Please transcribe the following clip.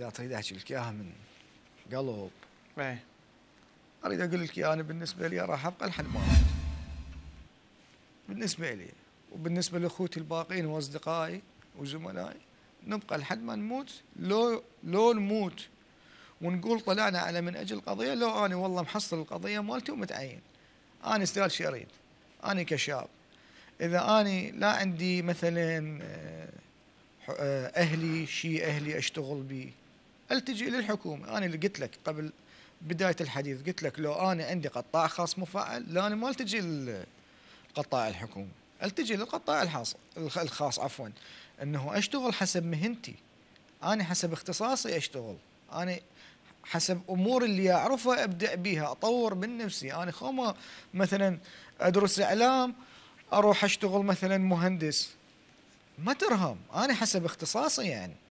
اذا تريد احكي لك اياها من قلب ايه اريد اقول لك انا بالنسبه لي راح ابقى لحد ما بالنسبه لي وبالنسبه لاخوتي الباقين واصدقائي وزملائي نبقى لحد ما نموت لو لو نموت ونقول طلعنا على من اجل قضيه لو انا والله محصل القضيه مالتي ومتعين انا استاذ شريد انا كشاب اذا انا لا عندي مثلا آه، اهلي شيء اهلي اشتغل بيه التجئ للحكومه انا اللي قلت لك قبل بدايه الحديث قلت لك لو انا عندي قطاع خاص مفعل لا انا ما التجئ للقطاع الحكومي التجئ للقطاع الخاص الخاص عفوا انه اشتغل حسب مهنتي انا حسب اختصاصي اشتغل انا حسب امور اللي اعرفها ابدا بيها اطور من نفسي انا خوما مثلا ادرس اعلام اروح اشتغل مثلا مهندس ما ترهم انا حسب اختصاصي يعني